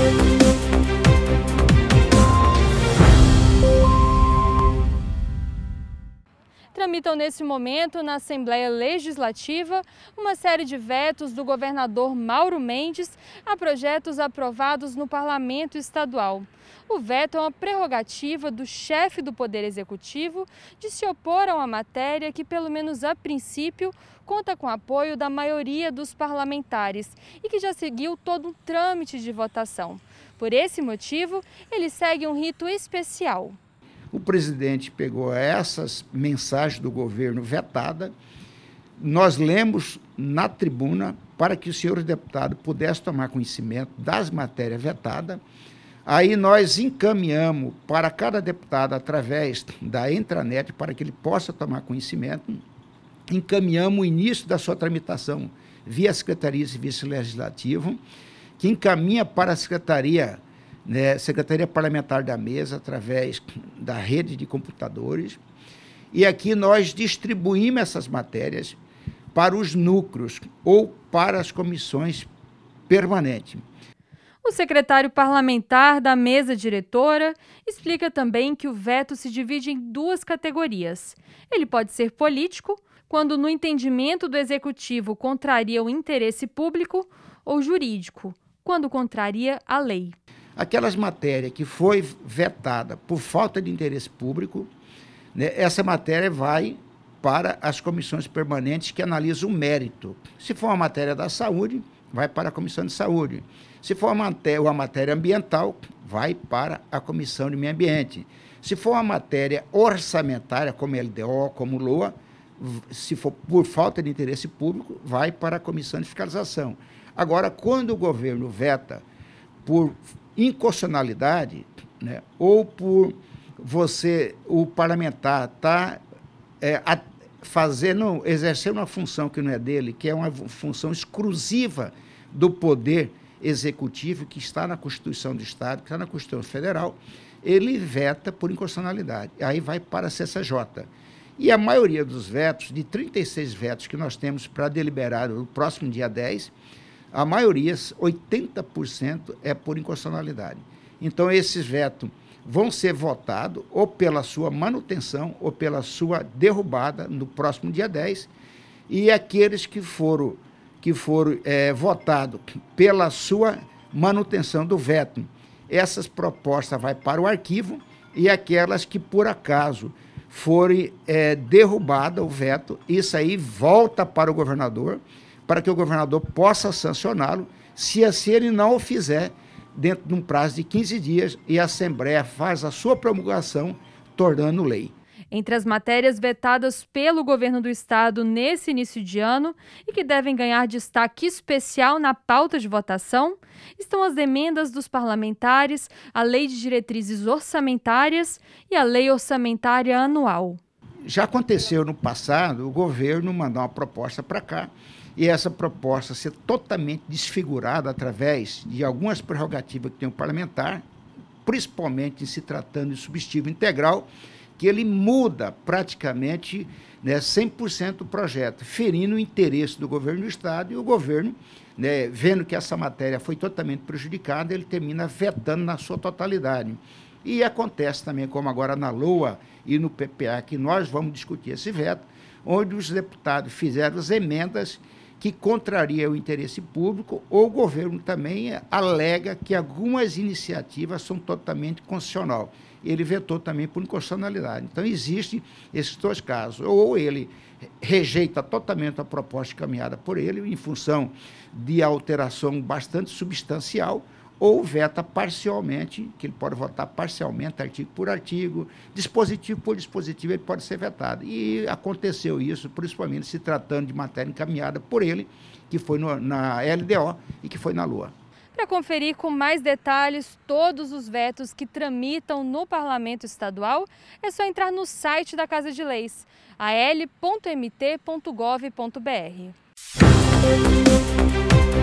you tramitam nesse momento na Assembleia Legislativa uma série de vetos do governador Mauro Mendes a projetos aprovados no Parlamento Estadual. O veto é uma prerrogativa do chefe do Poder Executivo de se opor a uma matéria que, pelo menos a princípio, conta com apoio da maioria dos parlamentares e que já seguiu todo um trâmite de votação. Por esse motivo, ele segue um rito especial. O presidente pegou essas mensagens do governo vetada. Nós lemos na tribuna para que o senhor deputado pudesse tomar conhecimento das matérias vetadas. Aí nós encaminhamos para cada deputado através da intranet para que ele possa tomar conhecimento. Encaminhamos o início da sua tramitação via Secretaria de vice Legislativo, que encaminha para a Secretaria né, Secretaria Parlamentar da Mesa, através da rede de computadores. E aqui nós distribuímos essas matérias para os núcleos ou para as comissões permanentes. O secretário parlamentar da mesa diretora explica também que o veto se divide em duas categorias. Ele pode ser político, quando no entendimento do executivo contraria o interesse público, ou jurídico, quando contraria a lei. Aquelas matérias que foi vetada por falta de interesse público, né, essa matéria vai para as comissões permanentes que analisam o mérito. Se for uma matéria da saúde, vai para a comissão de saúde. Se for uma matéria, uma matéria ambiental, vai para a comissão de meio ambiente. Se for uma matéria orçamentária, como LDO, como LOA, se for por falta de interesse público, vai para a comissão de fiscalização. Agora, quando o governo veta por inconstitucionalidade né, ou por você, o parlamentar, tá é, fazendo, exercendo uma função que não é dele, que é uma função exclusiva do poder executivo que está na Constituição do Estado, que está na Constituição Federal, ele veta por inconstitucionalidade. Aí vai para a CCJ. E a maioria dos vetos, de 36 vetos que nós temos para deliberar no próximo dia 10, a maioria, 80%, é por inconstitucionalidade. Então, esses vetos vão ser votados ou pela sua manutenção ou pela sua derrubada no próximo dia 10. E aqueles que foram, que foram é, votados pela sua manutenção do veto, essas propostas vão para o arquivo e aquelas que, por acaso, forem é, derrubada o veto, isso aí volta para o governador para que o governador possa sancioná-lo se, assim ele não o fizer dentro de um prazo de 15 dias e a Assembleia faz a sua promulgação, tornando lei. Entre as matérias vetadas pelo governo do estado nesse início de ano e que devem ganhar destaque especial na pauta de votação, estão as emendas dos parlamentares, a Lei de Diretrizes Orçamentárias e a Lei Orçamentária Anual. Já aconteceu no passado o governo mandar uma proposta para cá e essa proposta ser totalmente desfigurada através de algumas prerrogativas que tem o parlamentar, principalmente se tratando de substituto integral, que ele muda praticamente né, 100% o projeto, ferindo o interesse do governo do Estado e o governo, né, vendo que essa matéria foi totalmente prejudicada, ele termina vetando na sua totalidade. E acontece também, como agora na LOA e no PPA, que nós vamos discutir esse veto, onde os deputados fizeram as emendas que contraria o interesse público, ou o governo também alega que algumas iniciativas são totalmente constitucional. Ele vetou também por inconstitucionalidade. Então, existem esses dois casos. Ou ele rejeita totalmente a proposta encaminhada por ele, em função de alteração bastante substancial, ou veta parcialmente, que ele pode votar parcialmente, artigo por artigo, dispositivo por dispositivo, ele pode ser vetado. E aconteceu isso, principalmente se tratando de matéria encaminhada por ele, que foi no, na LDO e que foi na Lua. Para conferir com mais detalhes todos os vetos que tramitam no Parlamento Estadual, é só entrar no site da Casa de Leis, al.mt.gov.br.